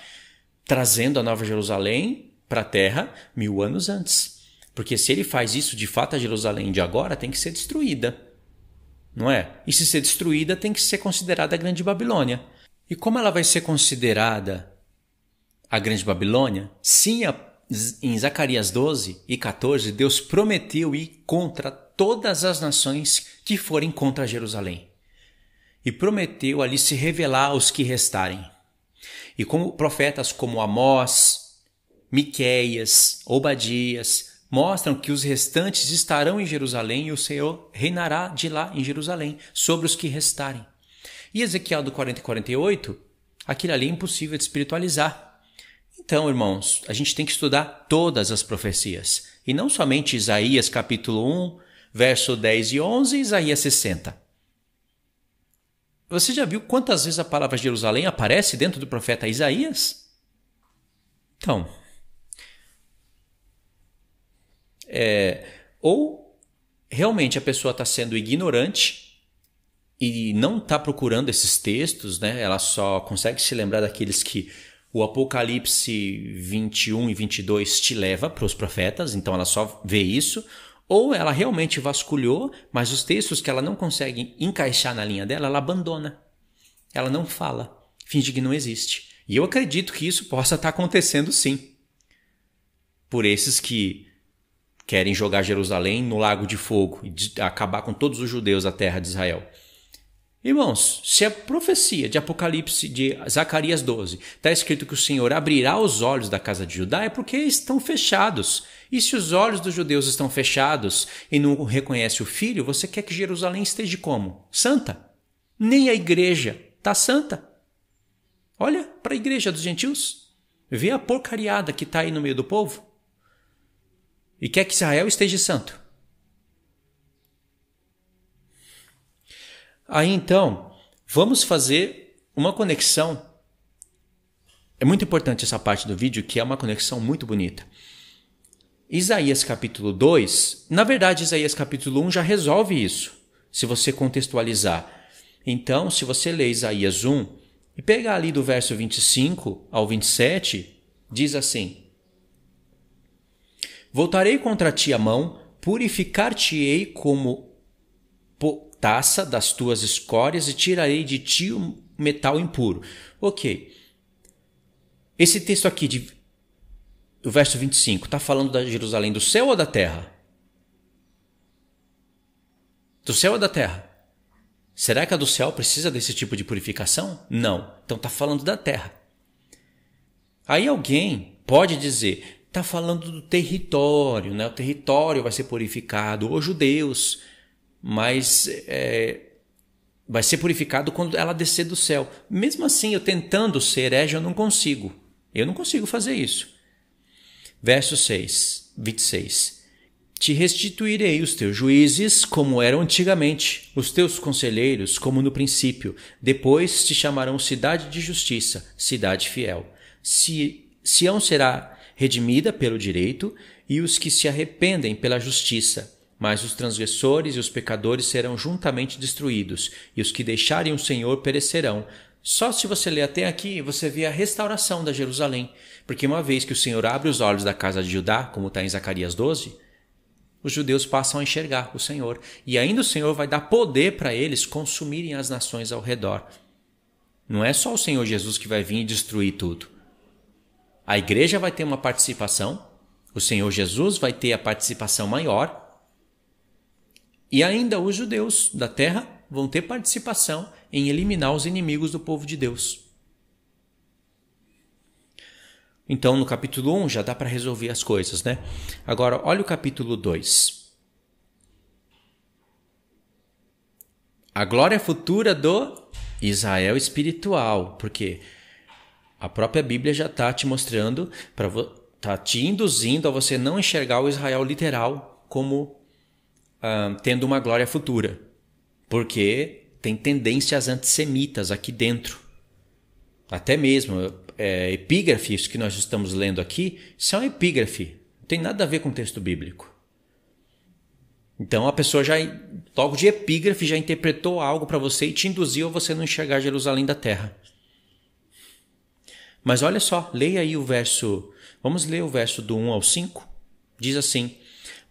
trazendo a Nova Jerusalém para a Terra mil anos antes, porque se ele faz isso de fato a Jerusalém de agora tem que ser destruída, não é? E se ser destruída tem que ser considerada a Grande Babilônia. E como ela vai ser considerada a Grande Babilônia? Sim, a em Zacarias 12 e 14, Deus prometeu ir contra todas as nações que forem contra Jerusalém. E prometeu ali se revelar aos que restarem. E como profetas como Amós, Miqueias, Obadias mostram que os restantes estarão em Jerusalém e o Senhor reinará de lá em Jerusalém sobre os que restarem. E Ezequiel do 40 e 48, aquilo ali é impossível de espiritualizar então, irmãos, a gente tem que estudar todas as profecias, e não somente Isaías capítulo 1, verso 10 e 11, Isaías 60. Você já viu quantas vezes a palavra Jerusalém aparece dentro do profeta Isaías? Então, é, ou realmente a pessoa está sendo ignorante e não está procurando esses textos, né? ela só consegue se lembrar daqueles que o Apocalipse 21 e 22 te leva para os profetas, então ela só vê isso. Ou ela realmente vasculhou, mas os textos que ela não consegue encaixar na linha dela, ela abandona. Ela não fala, finge que não existe. E eu acredito que isso possa estar acontecendo sim. Por esses que querem jogar Jerusalém no lago de fogo e acabar com todos os judeus da terra de Israel. Irmãos, se a profecia de Apocalipse de Zacarias 12 está escrito que o Senhor abrirá os olhos da casa de Judá, é porque estão fechados. E se os olhos dos judeus estão fechados e não reconhece o filho, você quer que Jerusalém esteja como? Santa. Nem a igreja está santa. Olha para a igreja dos gentios. Vê a porcariada que está aí no meio do povo. E quer que Israel esteja santo. Aí então, vamos fazer uma conexão. É muito importante essa parte do vídeo, que é uma conexão muito bonita. Isaías capítulo 2, na verdade, Isaías capítulo 1 já resolve isso, se você contextualizar. Então, se você ler Isaías 1 e pegar ali do verso 25 ao 27, diz assim: Voltarei contra ti a mão, purificar-te-ei como, taça das tuas escórias e tirarei de ti o metal impuro. Ok. Esse texto aqui, de, o verso 25, está falando da Jerusalém do céu ou da terra? Do céu ou da terra? Será que a do céu precisa desse tipo de purificação? Não. Então está falando da terra. Aí alguém pode dizer, está falando do território, né? o território vai ser purificado, os judeus mas é, vai ser purificado quando ela descer do céu. Mesmo assim, eu tentando ser herege, eu não consigo. Eu não consigo fazer isso. Verso 6, 26. Te restituirei os teus juízes como eram antigamente, os teus conselheiros como no princípio. Depois te chamarão cidade de justiça, cidade fiel. Sião será redimida pelo direito e os que se arrependem pela justiça. Mas os transgressores e os pecadores serão juntamente destruídos, e os que deixarem o Senhor perecerão. Só se você ler até aqui, você vê a restauração da Jerusalém, porque uma vez que o Senhor abre os olhos da casa de Judá, como está em Zacarias 12, os judeus passam a enxergar o Senhor, e ainda o Senhor vai dar poder para eles consumirem as nações ao redor. Não é só o Senhor Jesus que vai vir e destruir tudo. A igreja vai ter uma participação, o Senhor Jesus vai ter a participação maior, e ainda os judeus da terra vão ter participação em eliminar os inimigos do povo de Deus. Então, no capítulo 1 já dá para resolver as coisas, né? Agora, olha o capítulo 2. A glória futura do Israel espiritual, porque a própria Bíblia já está te mostrando, está te induzindo a você não enxergar o Israel literal como tendo uma glória futura, porque tem tendências antissemitas aqui dentro. Até mesmo é, epígrafes que nós estamos lendo aqui são é epígrafe, não tem nada a ver com texto bíblico. Então a pessoa já, logo de epígrafe, já interpretou algo para você e te induziu a você não enxergar Jerusalém da terra. Mas olha só, leia aí o verso. Vamos ler o verso do 1 ao 5. Diz assim: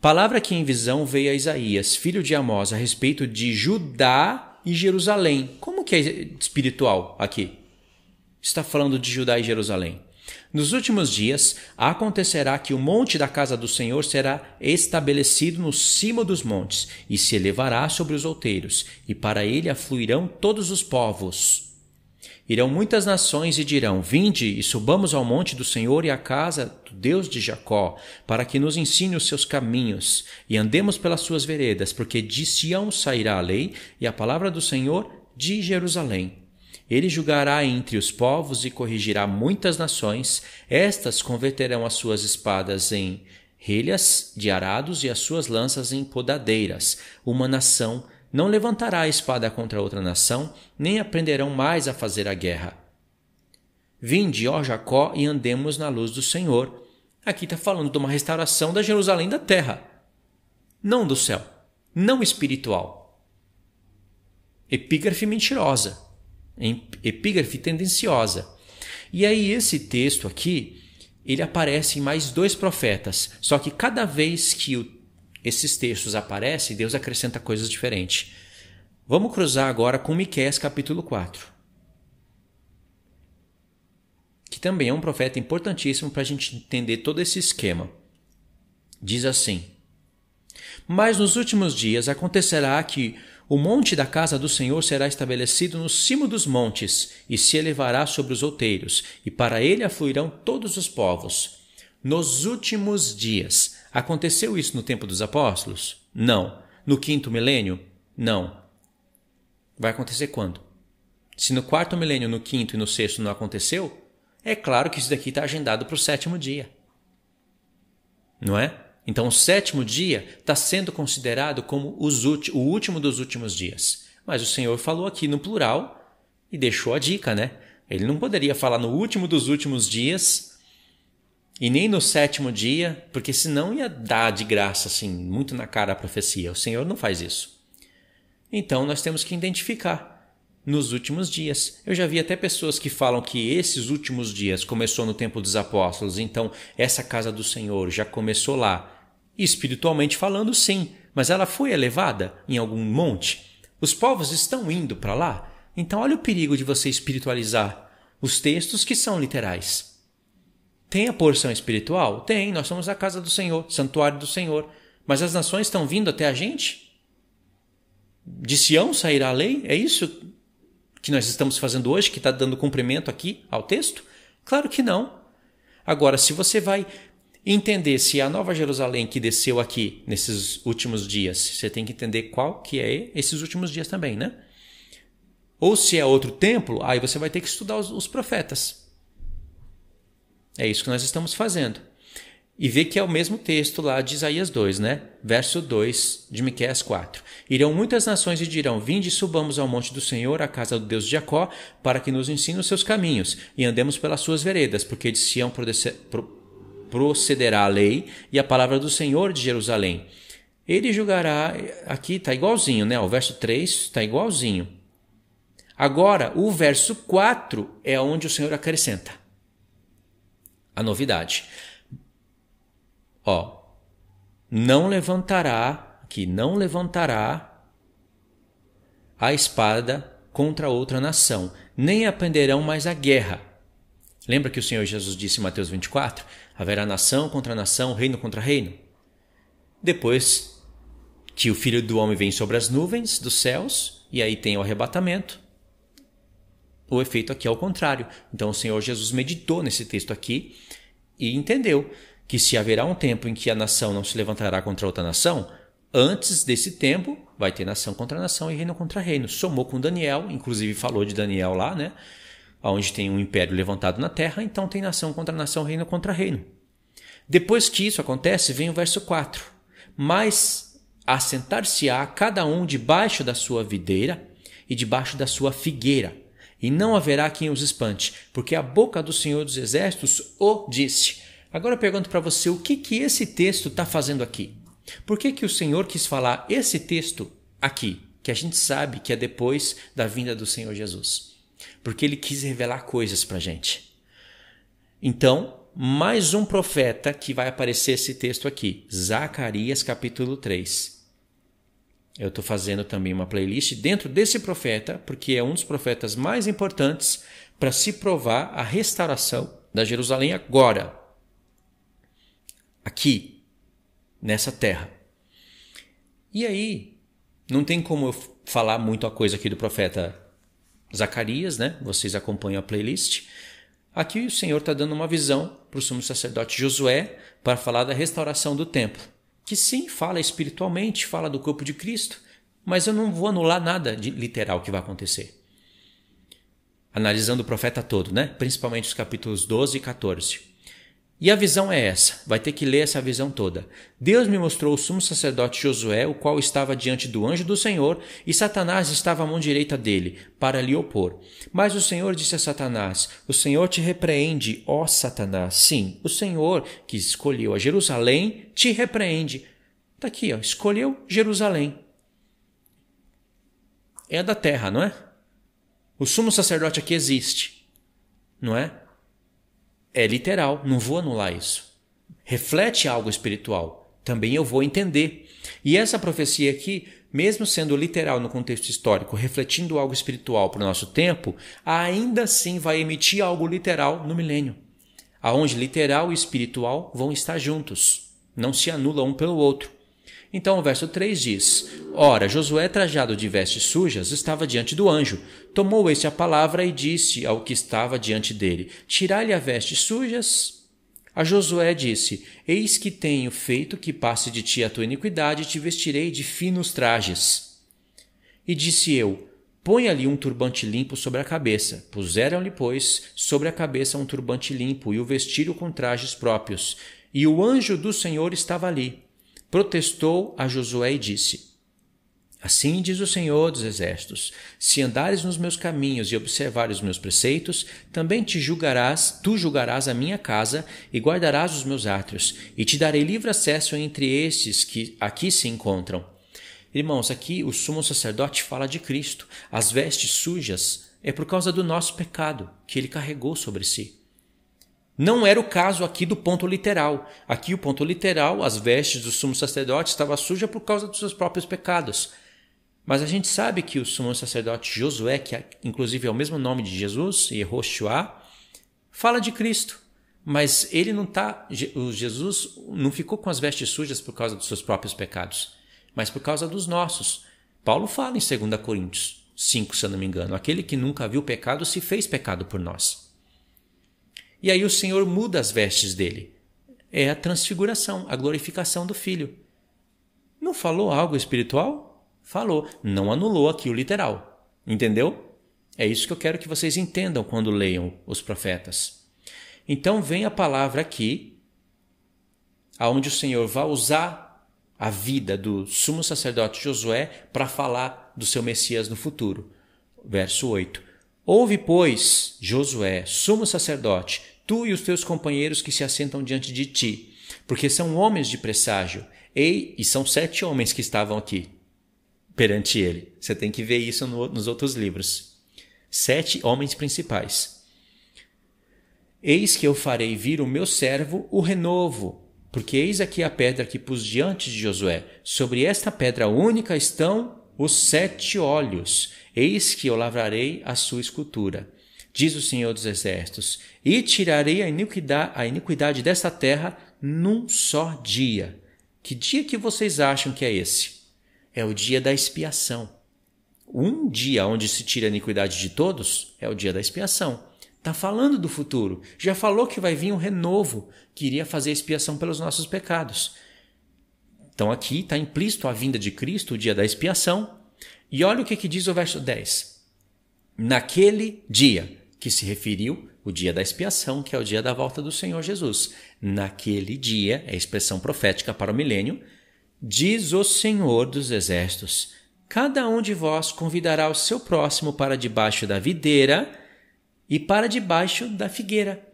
Palavra que em visão veio a Isaías, filho de Amós, a respeito de Judá e Jerusalém. Como que é espiritual aqui? Está falando de Judá e Jerusalém. Nos últimos dias acontecerá que o monte da casa do Senhor será estabelecido no cimo dos montes e se elevará sobre os outeiros, e para ele afluirão todos os povos. Irão muitas nações e dirão: Vinde e subamos ao monte do Senhor e à casa do Deus de Jacó, para que nos ensine os seus caminhos e andemos pelas suas veredas, porque de Sião sairá a lei e a palavra do Senhor de Jerusalém. Ele julgará entre os povos e corrigirá muitas nações, estas converterão as suas espadas em relhas de arados e as suas lanças em podadeiras. Uma nação não levantará a espada contra outra nação, nem aprenderão mais a fazer a guerra. Vinde, ó Jacó, e andemos na luz do Senhor. Aqui está falando de uma restauração da Jerusalém da terra, não do céu, não espiritual. Epígrafe mentirosa, epígrafe tendenciosa. E aí esse texto aqui, ele aparece em mais dois profetas, só que cada vez que o esses textos aparecem, Deus acrescenta coisas diferentes. Vamos cruzar agora com Miqueias capítulo 4. Que também é um profeta importantíssimo para a gente entender todo esse esquema. Diz assim: Mas nos últimos dias acontecerá que o monte da casa do Senhor será estabelecido no cimo dos montes e se elevará sobre os outeiros, e para ele afluirão todos os povos. Nos últimos dias Aconteceu isso no tempo dos apóstolos? Não. No quinto milênio? Não. Vai acontecer quando? Se no quarto milênio, no quinto e no sexto não aconteceu, é claro que isso daqui está agendado para o sétimo dia. Não é? Então, o sétimo dia está sendo considerado como o último dos últimos dias. Mas o Senhor falou aqui no plural e deixou a dica, né? Ele não poderia falar no último dos últimos dias e nem no sétimo dia, porque senão ia dar de graça, assim, muito na cara a profecia. O Senhor não faz isso. Então nós temos que identificar nos últimos dias. Eu já vi até pessoas que falam que esses últimos dias começou no tempo dos apóstolos, então essa casa do Senhor já começou lá. Espiritualmente falando, sim, mas ela foi elevada em algum monte. Os povos estão indo para lá. Então olha o perigo de você espiritualizar os textos que são literais. Tem a porção espiritual? Tem, nós somos a casa do Senhor, santuário do Senhor. Mas as nações estão vindo até a gente? De Sião sairá a lei? É isso que nós estamos fazendo hoje, que está dando cumprimento aqui ao texto? Claro que não. Agora, se você vai entender se a Nova Jerusalém que desceu aqui nesses últimos dias, você tem que entender qual que é esses últimos dias também, né? Ou se é outro templo, aí você vai ter que estudar os, os profetas. É isso que nós estamos fazendo. E vê que é o mesmo texto lá de Isaías 2, né? Verso 2 de Miqueias 4. Irão muitas nações e dirão: Vinde, subamos ao monte do Senhor, à casa do Deus de Jacó, para que nos ensine os seus caminhos e andemos pelas suas veredas, porque de Sião procederá a lei e a palavra do Senhor de Jerusalém. Ele julgará. Aqui está igualzinho, né? O verso 3 está igualzinho. Agora, o verso 4 é onde o Senhor acrescenta a novidade. Ó, não levantará, que não levantará a espada contra outra nação, nem aprenderão mais a guerra. Lembra que o Senhor Jesus disse em Mateus 24? Haverá nação contra nação, reino contra reino. Depois que o Filho do Homem vem sobre as nuvens dos céus, e aí tem o arrebatamento, o efeito aqui é o contrário. Então o Senhor Jesus meditou nesse texto aqui e entendeu que se haverá um tempo em que a nação não se levantará contra outra nação, antes desse tempo vai ter nação contra nação e reino contra reino. Somou com Daniel, inclusive falou de Daniel lá, né? Onde tem um império levantado na terra, então tem nação contra nação, reino contra reino. Depois que isso acontece, vem o verso 4. Mas assentar-se-á cada um debaixo da sua videira e debaixo da sua figueira e não haverá quem os espante, porque a boca do Senhor dos Exércitos o disse. Agora eu pergunto para você o que, que esse texto está fazendo aqui. Por que, que o Senhor quis falar esse texto aqui, que a gente sabe que é depois da vinda do Senhor Jesus? Porque ele quis revelar coisas para a gente. Então, mais um profeta que vai aparecer esse texto aqui, Zacarias capítulo 3 eu estou fazendo também uma playlist dentro desse profeta, porque é um dos profetas mais importantes para se provar a restauração da Jerusalém agora, aqui, nessa terra. E aí, não tem como eu falar muito a coisa aqui do profeta Zacarias, né? Vocês acompanham a playlist. Aqui o Senhor está dando uma visão para o sumo sacerdote Josué para falar da restauração do templo que sim, fala espiritualmente, fala do corpo de Cristo, mas eu não vou anular nada de literal que vai acontecer. Analisando o profeta todo, né? principalmente os capítulos 12 e 14. E a visão é essa, vai ter que ler essa visão toda. Deus me mostrou o sumo sacerdote Josué, o qual estava diante do anjo do Senhor, e Satanás estava à mão direita dele, para lhe opor. Mas o Senhor disse a Satanás: O Senhor te repreende, ó Satanás. Sim, o Senhor, que escolheu a Jerusalém, te repreende. Está aqui, ó, escolheu Jerusalém. É da terra, não é? O sumo sacerdote aqui existe, não é? É literal, não vou anular isso. Reflete algo espiritual. Também eu vou entender. E essa profecia aqui, mesmo sendo literal no contexto histórico, refletindo algo espiritual para o nosso tempo, ainda assim vai emitir algo literal no milênio. Aonde literal e espiritual vão estar juntos. Não se anula um pelo outro. Então o verso 3 diz: Ora, Josué, trajado de vestes sujas, estava diante do anjo. Tomou este a palavra e disse ao que estava diante dele: Tirai-lhe as vestes sujas. A Josué disse: Eis que tenho feito que passe de ti a tua iniquidade, e te vestirei de finos trajes. E disse eu: Põe lhe um turbante limpo sobre a cabeça. Puseram-lhe, pois, sobre a cabeça um turbante limpo, e o vestiram com trajes próprios. E o anjo do Senhor estava ali protestou a Josué e disse: Assim diz o Senhor dos Exércitos: Se andares nos meus caminhos e observares os meus preceitos, também te julgarás, tu julgarás a minha casa e guardarás os meus átrios, e te darei livre acesso entre estes que aqui se encontram. Irmãos, aqui o sumo sacerdote fala de Cristo. As vestes sujas é por causa do nosso pecado que ele carregou sobre si. Não era o caso aqui do ponto literal. Aqui o ponto literal, as vestes do sumo sacerdote estava suja por causa dos seus próprios pecados. Mas a gente sabe que o sumo sacerdote Josué, que é, inclusive é o mesmo nome de Jesus, Yehoshua, fala de Cristo. Mas ele não está. o Jesus não ficou com as vestes sujas por causa dos seus próprios pecados, mas por causa dos nossos. Paulo fala em 2 Coríntios 5, se eu não me engano, aquele que nunca viu pecado se fez pecado por nós. E aí o Senhor muda as vestes dele. É a transfiguração, a glorificação do filho. Não falou algo espiritual? Falou. Não anulou aqui o literal. Entendeu? É isso que eu quero que vocês entendam quando leiam os profetas. Então vem a palavra aqui, aonde o Senhor vai usar a vida do sumo sacerdote Josué para falar do seu Messias no futuro. Verso 8. Houve, pois, Josué, sumo sacerdote, tu e os teus companheiros que se assentam diante de ti, porque são homens de presságio, e, e são sete homens que estavam aqui perante ele. Você tem que ver isso no, nos outros livros. Sete homens principais. Eis que eu farei vir o meu servo, o renovo, porque eis aqui a pedra que pus diante de Josué. Sobre esta pedra única estão os sete olhos. Eis que eu lavrarei a sua escultura diz o Senhor dos Exércitos, e tirarei a iniquidade, a iniquidade desta terra num só dia. Que dia que vocês acham que é esse? É o dia da expiação. Um dia onde se tira a iniquidade de todos é o dia da expiação. Está falando do futuro. Já falou que vai vir um renovo que iria fazer expiação pelos nossos pecados. Então aqui está implícito a vinda de Cristo, o dia da expiação. E olha o que, que diz o verso 10. Naquele dia, que se referiu o dia da expiação, que é o dia da volta do Senhor Jesus. Naquele dia, é a expressão profética para o milênio, diz o Senhor dos Exércitos: Cada um de vós convidará o seu próximo para debaixo da videira e para debaixo da figueira.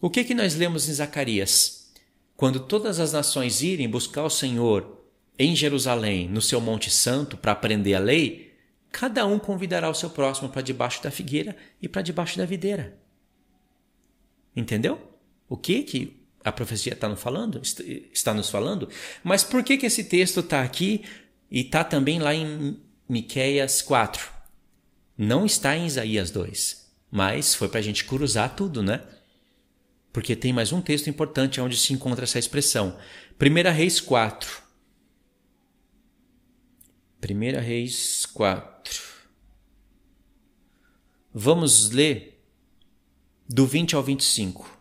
O que, que nós lemos em Zacarias? Quando todas as nações irem buscar o Senhor em Jerusalém, no seu Monte Santo, para aprender a lei, Cada um convidará o seu próximo para debaixo da figueira e para debaixo da videira. Entendeu? O que que a profecia está nos falando? Está nos falando? Mas por que que esse texto está aqui e está também lá em Miqueias 4? Não está em Isaías 2, mas foi para a gente cruzar tudo, né? Porque tem mais um texto importante onde se encontra essa expressão. 1 Reis 4, 1 Reis 4. Vamos ler do 20 ao 25.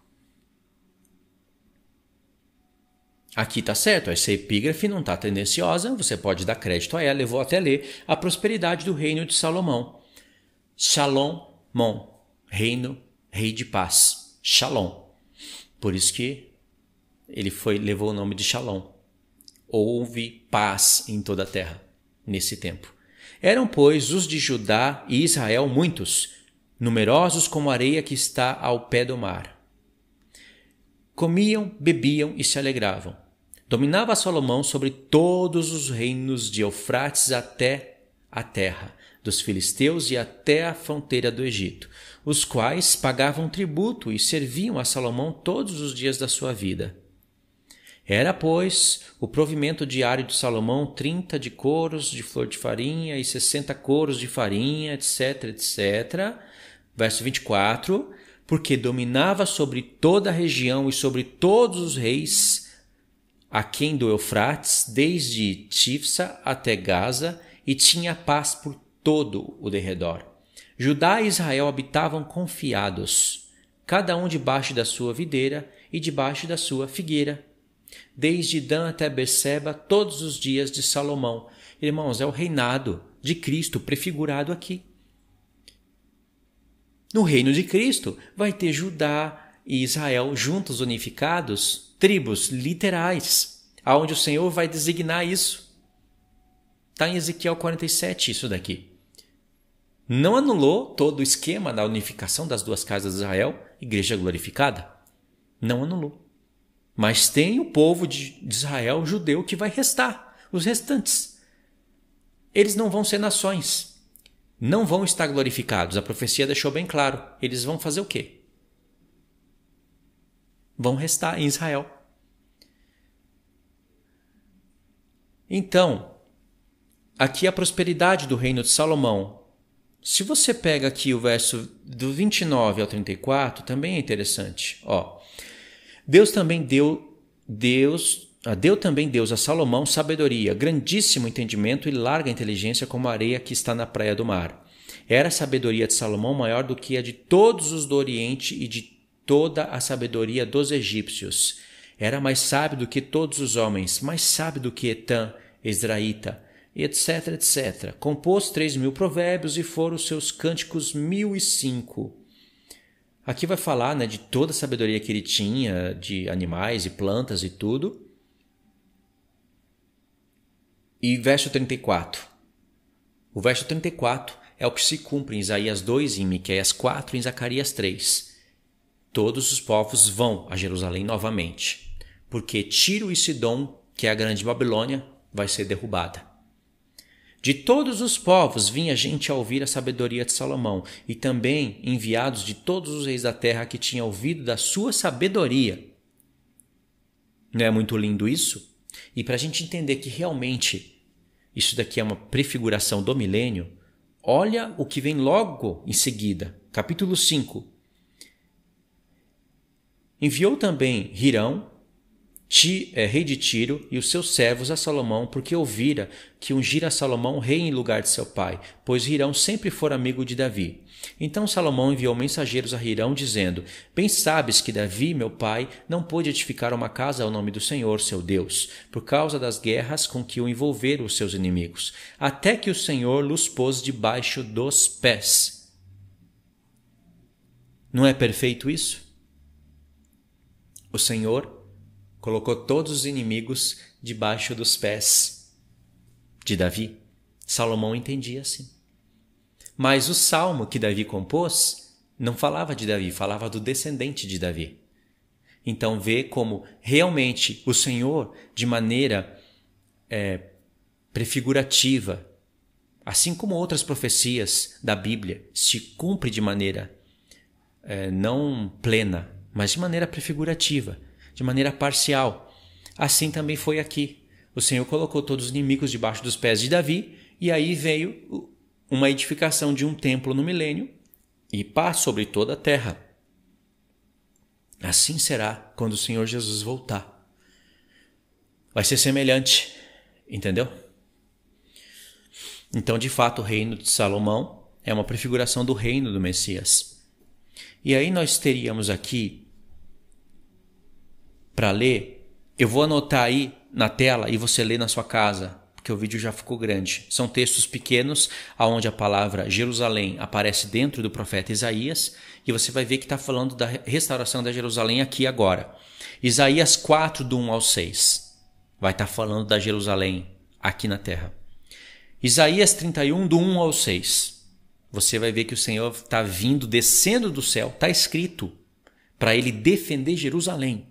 Aqui está certo, essa epígrafe não está tendenciosa, você pode dar crédito a ela, eu vou até ler a prosperidade do reino de Salomão. Shalom, mon, reino, rei de paz. Shalom. Por isso que ele foi levou o nome de Shalom. Houve paz em toda a terra nesse tempo. Eram, pois, os de Judá e Israel muitos, numerosos como a areia que está ao pé do mar. Comiam, bebiam e se alegravam. Dominava Salomão sobre todos os reinos de Eufrates até a terra dos filisteus e até a fronteira do Egito, os quais pagavam tributo e serviam a Salomão todos os dias da sua vida. Era, pois, o provimento diário de Salomão trinta de coros de flor de farinha e sessenta coros de farinha, etc, etc. Verso 24, porque dominava sobre toda a região e sobre todos os reis aquém do Eufrates, desde Tifsa até Gaza, e tinha paz por todo o derredor. Judá e Israel habitavam confiados, cada um debaixo da sua videira e debaixo da sua figueira desde Dan até Beceba, todos os dias de Salomão. Irmãos, é o reinado de Cristo prefigurado aqui. No reino de Cristo vai ter Judá e Israel juntos unificados, tribos literais, aonde o Senhor vai designar isso. Está em Ezequiel 47 isso daqui. Não anulou todo o esquema da unificação das duas casas de Israel, igreja glorificada? Não anulou. Mas tem o povo de Israel judeu que vai restar, os restantes. Eles não vão ser nações. Não vão estar glorificados. A profecia deixou bem claro. Eles vão fazer o quê? Vão restar em Israel. Então, aqui a prosperidade do reino de Salomão. Se você pega aqui o verso do 29 ao 34, também é interessante. Ó, Deus também deu Deus ah, deu também Deus a Salomão sabedoria, grandíssimo entendimento e larga inteligência como a areia que está na praia do mar. Era a sabedoria de Salomão maior do que a de todos os do Oriente e de toda a sabedoria dos egípcios. Era mais sábio do que todos os homens, mais sábio do que Etan, Ezraíta, etc, etc. Compôs três mil provérbios e foram seus cânticos mil e cinco. Aqui vai falar né, de toda a sabedoria que ele tinha de animais e plantas e tudo. E verso 34. O verso 34 é o que se cumpre em Isaías 2, em Miquéias 4 e em Zacarias 3. Todos os povos vão a Jerusalém novamente, porque Tiro e Sidom, que é a grande Babilônia, vai ser derrubada. De todos os povos vinha gente a ouvir a sabedoria de Salomão, e também enviados de todos os reis da terra que tinham ouvido da sua sabedoria. Não é muito lindo isso? E para a gente entender que realmente isso daqui é uma prefiguração do milênio, olha o que vem logo em seguida, capítulo 5. Enviou também Hirão, Ti, é, rei de Tiro, e os seus servos a Salomão, porque ouvira que ungira Salomão rei em lugar de seu pai, pois Hirão sempre for amigo de Davi. Então Salomão enviou mensageiros a Hirão, dizendo: Bem sabes que Davi, meu pai, não pôde edificar uma casa ao nome do Senhor, seu Deus, por causa das guerras com que o envolveram os seus inimigos, até que o Senhor os pôs debaixo dos pés. Não é perfeito isso? O Senhor colocou todos os inimigos debaixo dos pés de Davi. Salomão entendia assim. Mas o salmo que Davi compôs não falava de Davi, falava do descendente de Davi. Então vê como realmente o Senhor, de maneira é, prefigurativa, assim como outras profecias da Bíblia, se cumpre de maneira é, não plena, mas de maneira prefigurativa de maneira parcial. Assim também foi aqui. O Senhor colocou todos os inimigos debaixo dos pés de Davi, e aí veio uma edificação de um templo no milênio e paz sobre toda a terra. Assim será quando o Senhor Jesus voltar. Vai ser semelhante, entendeu? Então, de fato, o reino de Salomão é uma prefiguração do reino do Messias. E aí nós teríamos aqui para ler, eu vou anotar aí na tela e você lê na sua casa, porque o vídeo já ficou grande. São textos pequenos aonde a palavra Jerusalém aparece dentro do profeta Isaías e você vai ver que está falando da restauração da Jerusalém aqui agora. Isaías 4, do 1 ao 6, vai estar tá falando da Jerusalém aqui na terra. Isaías 31, do 1 ao 6, você vai ver que o Senhor está vindo, descendo do céu, está escrito para ele defender Jerusalém.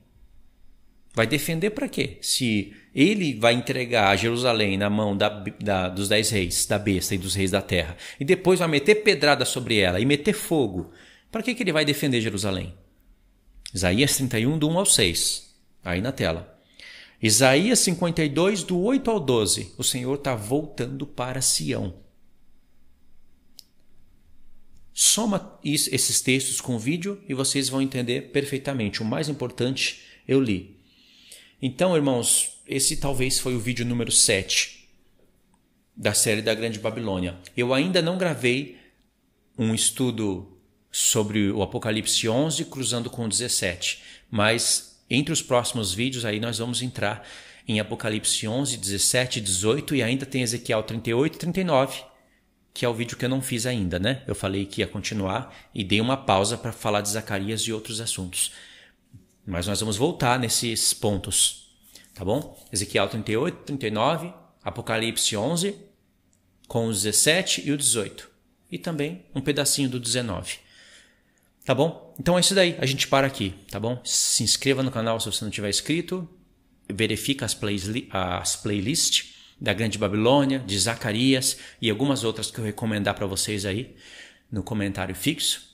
Vai defender para quê? Se ele vai entregar Jerusalém na mão da, da, dos dez reis, da besta e dos reis da terra, e depois vai meter pedrada sobre ela e meter fogo, para que, que ele vai defender Jerusalém? Isaías 31, do 1 ao 6, aí na tela. Isaías 52, do 8 ao 12, o Senhor está voltando para Sião. Soma esses textos com o vídeo e vocês vão entender perfeitamente. O mais importante eu li. Então, irmãos, esse talvez foi o vídeo número 7 da série da Grande Babilônia. Eu ainda não gravei um estudo sobre o Apocalipse 11 cruzando com o 17, mas entre os próximos vídeos aí nós vamos entrar em Apocalipse 11, 17, 18 e ainda tem Ezequiel 38 e 39, que é o vídeo que eu não fiz ainda, né? Eu falei que ia continuar e dei uma pausa para falar de Zacarias e outros assuntos. Mas nós vamos voltar nesses pontos, tá bom? Ezequiel 38, 39, Apocalipse 11, com os 17 e o 18. E também um pedacinho do 19. Tá bom? Então é isso daí. A gente para aqui, tá bom? Se inscreva no canal se você não tiver inscrito. Verifica as, play as playlists da Grande Babilônia, de Zacarias e algumas outras que eu recomendar para vocês aí no comentário fixo.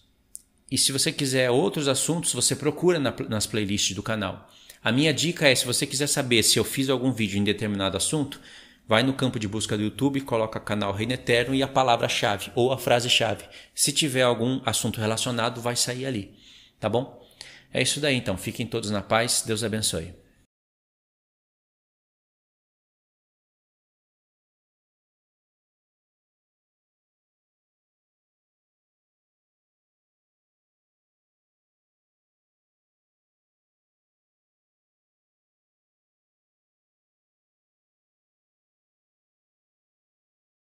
E se você quiser outros assuntos, você procura na, nas playlists do canal. A minha dica é: se você quiser saber se eu fiz algum vídeo em determinado assunto, vai no campo de busca do YouTube, coloca canal Reino Eterno e a palavra-chave ou a frase-chave. Se tiver algum assunto relacionado, vai sair ali. Tá bom? É isso daí então. Fiquem todos na paz. Deus abençoe.